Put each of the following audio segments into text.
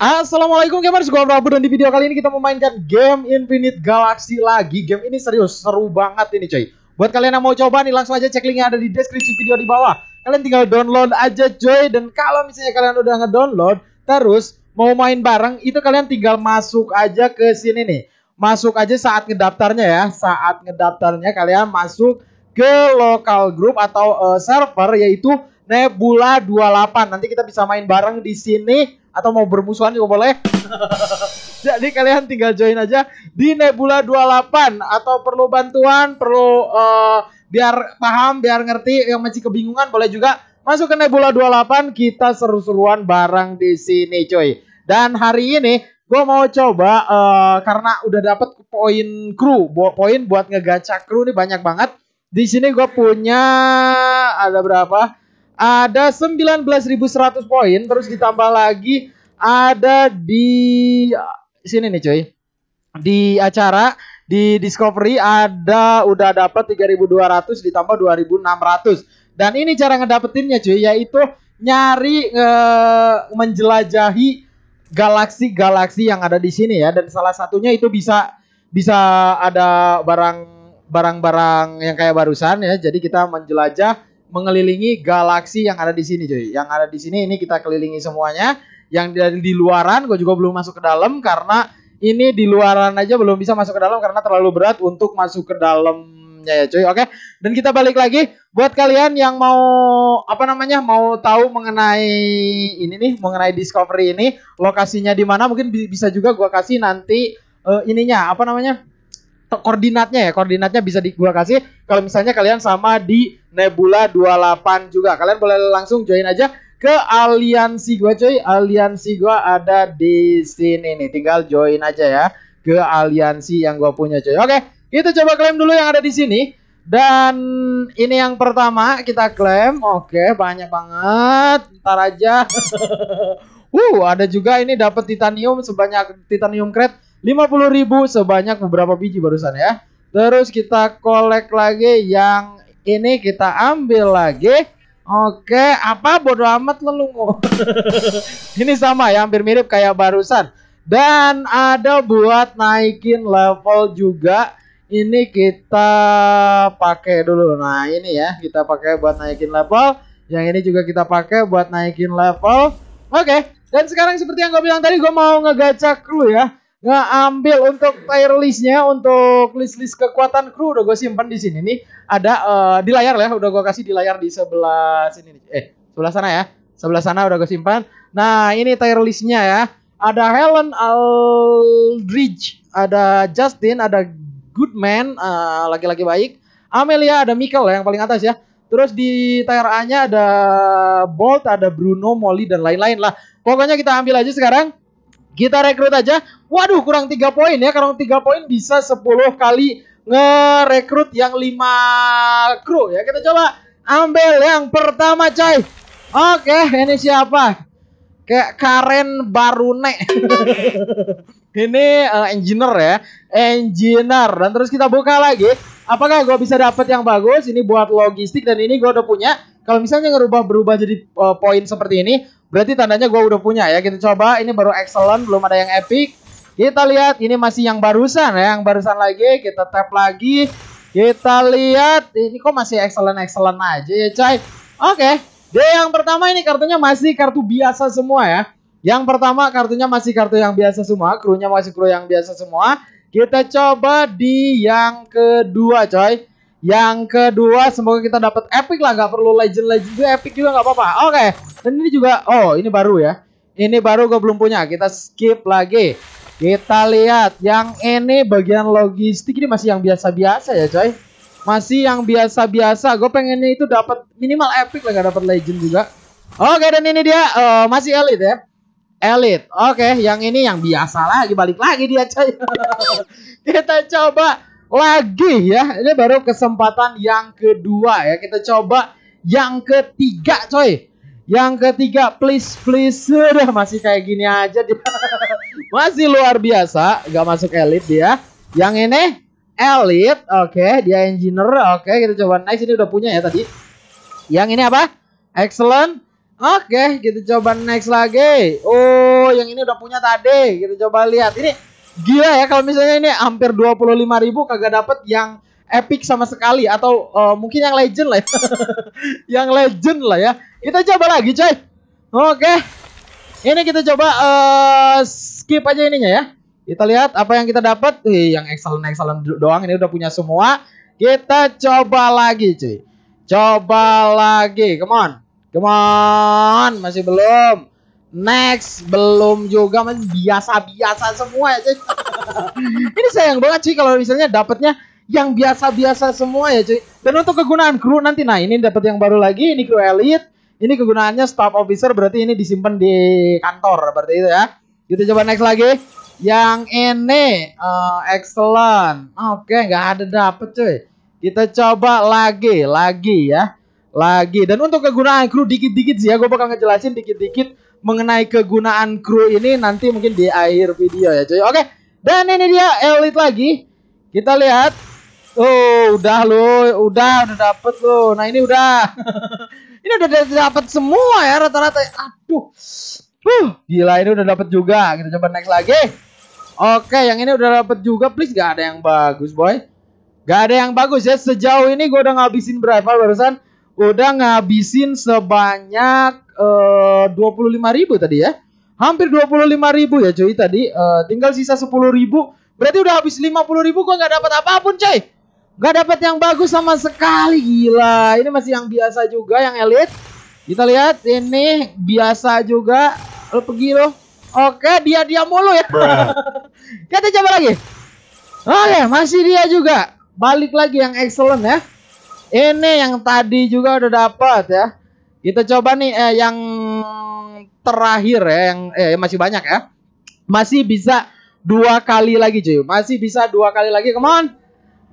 Assalamualaikum gamers, gue Prabu dan di video kali ini kita memainkan game Infinite Galaxy lagi Game ini serius, seru banget ini cuy Buat kalian yang mau coba nih langsung aja cek linknya ada di deskripsi video di bawah Kalian tinggal download aja cuy Dan kalau misalnya kalian udah ngedownload Terus mau main bareng itu kalian tinggal masuk aja ke sini nih Masuk aja saat ngedaftarnya ya Saat ngedaftarnya kalian masuk ke local group atau uh, server yaitu Nebula 28. Nanti kita bisa main bareng di sini atau mau bermusuhan juga boleh. Jadi kalian tinggal join aja di Nebula 28 atau perlu bantuan, perlu uh, biar paham, biar ngerti yang masih kebingungan boleh juga masuk ke Nebula 28 kita seru-seruan bareng di sini coy. Dan hari ini gue mau coba uh, karena udah dapat poin kru, poin buat ngegacha kru nih banyak banget. Di sini gue punya ada berapa? ada 19.100 poin terus ditambah lagi ada di sini nih cuy. Di acara di Discovery ada udah dapat 3.200 ditambah 2.600. Dan ini cara ngedapetinnya cuy yaitu nyari e, menjelajahi galaksi-galaksi yang ada di sini ya dan salah satunya itu bisa bisa ada barang barang-barang yang kayak barusan ya. Jadi kita menjelajah mengelilingi galaksi yang ada di sini cuy. Yang ada di sini ini kita kelilingi semuanya. Yang dari di luaran gue juga belum masuk ke dalam karena ini di luaran aja belum bisa masuk ke dalam karena terlalu berat untuk masuk ke dalamnya ya cuy. Oke. Dan kita balik lagi buat kalian yang mau apa namanya? mau tahu mengenai ini nih, mengenai Discovery ini, lokasinya di mana mungkin bisa juga gue kasih nanti uh, ininya apa namanya? koordinatnya ya, koordinatnya bisa di gua kasih. Kalau misalnya kalian sama di Nebula 28 juga, kalian boleh langsung join aja ke aliansi gua coy. Aliansi gua ada di sini nih, tinggal join aja ya ke aliansi yang gua punya coy. Oke, kita coba klaim dulu yang ada di sini. Dan ini yang pertama kita klaim. Oke, banyak banget. Ntar aja. uh, ada juga ini dapat titanium sebanyak titanium crate 50 ribu sebanyak beberapa biji barusan ya. Terus kita kolek lagi yang ini kita ambil lagi. Oke, apa bodo amat lelungu. ini sama ya, hampir mirip kayak barusan. Dan ada buat naikin level juga. Ini kita pakai dulu. Nah, ini ya, kita pakai buat naikin level. Yang ini juga kita pakai buat naikin level. Oke, dan sekarang seperti yang gue bilang tadi, gue mau ngegacak kru ya. Nggak ambil untuk tire listnya, untuk list-list kekuatan kru udah gue simpan di sini nih. Ada uh, di layar ya, udah gue kasih di layar di sebelah sini. Nih. Eh, sebelah sana ya. Sebelah sana udah gue simpan. Nah, ini tire listnya ya. Ada Helen Aldridge, ada Justin, ada Goodman, uh, eh, laki-laki baik. Amelia, ada Michael ya, yang paling atas ya. Terus di tier A-nya ada Bolt, ada Bruno, Molly, dan lain-lain lah. Pokoknya kita ambil aja sekarang. Kita rekrut aja. Waduh, kurang 3 poin ya. kurang 3 poin bisa 10 kali ngerekrut yang 5 kru ya. Kita coba ambil yang pertama coy. Oke, ini siapa? Kayak Karen Barune. ini uh, engineer ya. Engineer. Dan terus kita buka lagi. Apakah gue bisa dapat yang bagus? Ini buat logistik dan ini gue udah punya. Kalau misalnya ngerubah berubah jadi uh, poin seperti ini, Berarti tandanya gue udah punya ya. Kita coba. Ini baru excellent, belum ada yang epic. Kita lihat ini masih yang barusan ya, yang barusan lagi. Kita tap lagi. Kita lihat ini kok masih excellent excellent aja ya, coy. Oke. Okay. Dia yang pertama ini kartunya masih kartu biasa semua ya. Yang pertama kartunya masih kartu yang biasa semua, krunya masih kru yang biasa semua. Kita coba di yang kedua, coy. Yang kedua, semoga kita dapat epic lah, nggak perlu legend-legend juga, epic juga nggak apa-apa. Oke, okay. dan ini juga, oh ini baru ya. Ini baru gue belum punya, kita skip lagi. Kita lihat, yang ini bagian logistik ini masih yang biasa-biasa ya coy. Masih yang biasa-biasa, gue pengennya itu dapat minimal epic lah, nggak dapat legend juga. Oke, okay, dan ini dia, uh, masih elite ya. Elite, oke, okay, yang ini yang biasa lagi, balik lagi dia coy. kita coba lagi ya. Ini baru kesempatan yang kedua ya. Kita coba yang ketiga coy. Yang ketiga please please sudah masih kayak gini aja dia, masih luar biasa, Gak masuk elit dia. Yang ini elit, oke, okay. dia engineer, oke, okay. kita coba nice ini udah punya ya tadi. Yang ini apa? Excellent. Oke, okay, kita coba next lagi. Oh, yang ini udah punya tadi. Kita coba lihat. Ini Gila ya kalau misalnya ini hampir 25 ribu kagak dapet yang epic sama sekali atau uh, mungkin yang legend lah. Ya. yang legend lah ya. Kita coba lagi, coy. Oke. Ini kita coba uh, skip aja ininya ya. Kita lihat apa yang kita dapat. Wih, yang excellent excellent doang ini udah punya semua. Kita coba lagi, cuy. Coba lagi. Come on. Come on. Masih belum next belum juga biasa-biasa semua ya cuy ini sayang banget sih kalau misalnya dapatnya yang biasa-biasa semua ya cuy dan untuk kegunaan kru nanti nah ini dapat yang baru lagi ini kru elite ini kegunaannya staff officer berarti ini disimpan di kantor berarti itu ya kita coba next lagi yang ini uh, excellent oke okay, nggak ada dapet cuy kita coba lagi lagi ya lagi dan untuk kegunaan kru dikit-dikit sih ya gue bakal ngejelasin dikit-dikit mengenai kegunaan kru ini nanti mungkin di akhir video ya cuy. Oke, dan ini dia elite lagi. Kita lihat. Oh, udah lo, udah udah dapet lo. Nah, ini udah. ini udah dapet semua ya rata-rata. Aduh. Huh, gila ini udah dapet juga. Kita coba naik lagi. Oke, yang ini udah dapet juga. Please gak ada yang bagus, boy. Gak ada yang bagus ya. Sejauh ini gue udah ngabisin berapa barusan udah ngabisin sebanyak eh, puluh lima ribu tadi ya. Hampir 25 ribu ya cuy tadi. Uh, tinggal sisa 10 ribu. Berarti udah habis 50 ribu kok nggak dapat apapun cuy. Nggak dapat yang bagus sama sekali. Gila. Ini masih yang biasa juga yang elit. Kita lihat ini biasa juga. Lo pergi lo. Oke dia dia mulu ya. Kita coba lagi. Oke masih dia juga. Balik lagi yang excellent ya. Ini yang tadi juga udah dapat ya. Kita coba nih eh, yang terakhir ya, yang eh masih banyak ya. Masih bisa dua kali lagi cuy. Masih bisa dua kali lagi. Come on.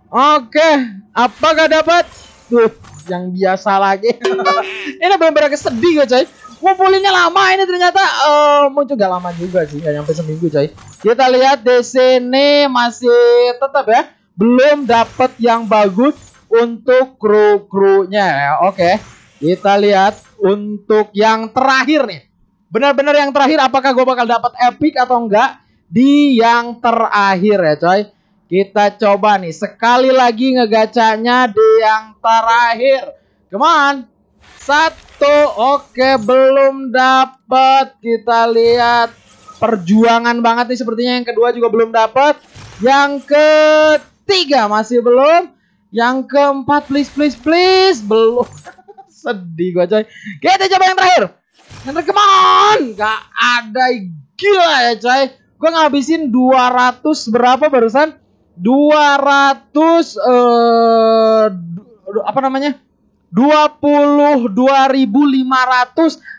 Oke, okay. apakah dapat? tuh yang biasa lagi. ini benar-benar kesedih gue cuy Ngumpulinnya lama ini ternyata uh, muncul gak lama juga sih, gak nyampe seminggu cuy. Kita lihat di sini masih tetap ya, belum dapat yang bagus untuk kru-krunya ya. Oke. Kita lihat untuk yang terakhir nih. Benar-benar yang terakhir apakah gue bakal dapat epic atau enggak di yang terakhir ya coy. Kita coba nih sekali lagi ngegacanya di yang terakhir. Come on. Satu, oke belum dapat. Kita lihat perjuangan banget nih sepertinya yang kedua juga belum dapat. Yang ketiga masih belum. Yang keempat, please, please, please. Belum. Sedih gua coy. Kita coba yang terakhir. Yang terakhir, come on. Gak ada. Gila ya coy. Gua ngabisin 200 berapa barusan? 200 eh uh, apa namanya? 22.500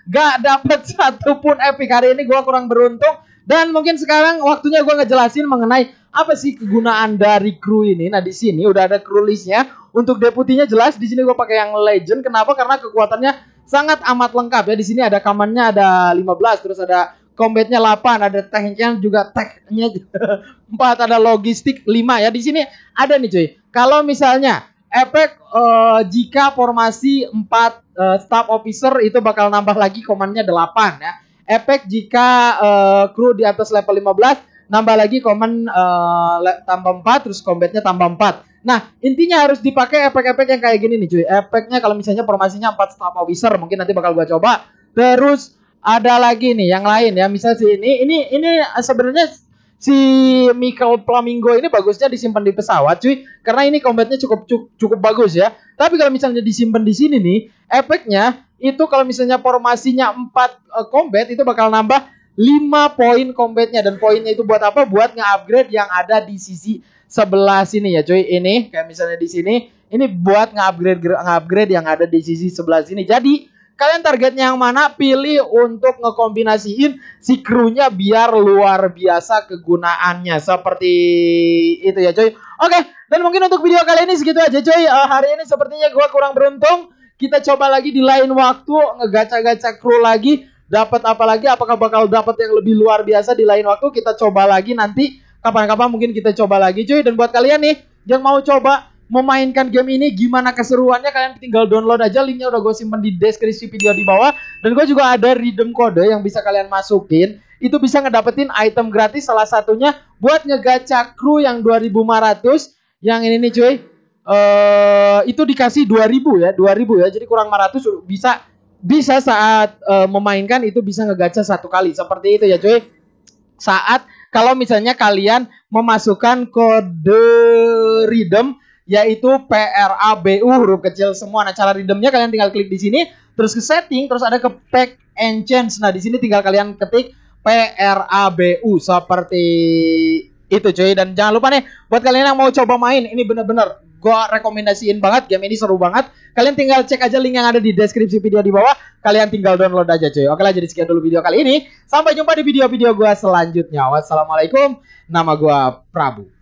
gak dapet satupun epic hari ini gue kurang beruntung dan mungkin sekarang waktunya gue ngejelasin mengenai apa sih kegunaan dari kru ini? Nah, di sini udah ada kru listnya. Untuk deputinya jelas di sini gue pakai yang legend. Kenapa? Karena kekuatannya sangat amat lengkap ya. Di sini ada kamannya ada 15, terus ada combatnya 8, ada tanknya juga tanknya 4, ada logistik 5 ya. Di sini ada nih cuy. Kalau misalnya efek uh, jika formasi 4 uh, eh, staff officer itu bakal nambah lagi komannya 8 ya. Efek jika uh, kru di atas level 15 nambah lagi komen uh, tambah 4 terus combatnya tambah 4. Nah, intinya harus dipakai efek-efek yang kayak gini nih cuy. Efeknya kalau misalnya formasinya 4 star officer mungkin nanti bakal gua coba. Terus ada lagi nih yang lain ya. misalnya si ini ini ini sebenarnya si Michael Flamingo ini bagusnya disimpan di pesawat cuy karena ini combatnya cukup, cukup cukup bagus ya tapi kalau misalnya disimpan di sini nih efeknya itu kalau misalnya formasinya 4 uh, combat itu bakal nambah 5 poin combatnya dan poinnya itu buat apa? Buat nge-upgrade yang ada di sisi sebelah sini ya cuy. Ini kayak misalnya di sini, ini buat nge-upgrade nge-upgrade yang ada di sisi sebelah sini. Jadi kalian targetnya yang mana pilih untuk ngekombinasiin si krunya biar luar biasa kegunaannya seperti itu ya cuy oke dan mungkin untuk video kali ini segitu aja cuy uh, hari ini sepertinya gua kurang beruntung kita coba lagi di lain waktu ngegaca-gaca kru lagi dapat apa lagi apakah bakal dapat yang lebih luar biasa di lain waktu kita coba lagi nanti kapan-kapan mungkin kita coba lagi cuy dan buat kalian nih yang mau coba memainkan game ini gimana keseruannya kalian tinggal download aja linknya udah gue simpen di deskripsi video di bawah dan gue juga ada redeem kode yang bisa kalian masukin itu bisa ngedapetin item gratis salah satunya buat ngegacha kru yang 2500 yang ini nih cuy eh uh, itu dikasih 2000 ya 2000 ya jadi kurang 500 bisa bisa saat uh, memainkan itu bisa ngegacha satu kali seperti itu ya cuy saat kalau misalnya kalian memasukkan kode rhythm yaitu PRABU huruf kecil semua. Nah, cara rhythmnya kalian tinggal klik di sini, terus ke setting, terus ada ke pack and change. Nah, di sini tinggal kalian ketik PRABU seperti itu cuy dan jangan lupa nih buat kalian yang mau coba main ini bener-bener Gua rekomendasiin banget game ini seru banget kalian tinggal cek aja link yang ada di deskripsi video di bawah kalian tinggal download aja cuy oke lah jadi sekian dulu video kali ini sampai jumpa di video-video gua selanjutnya wassalamualaikum nama gua Prabu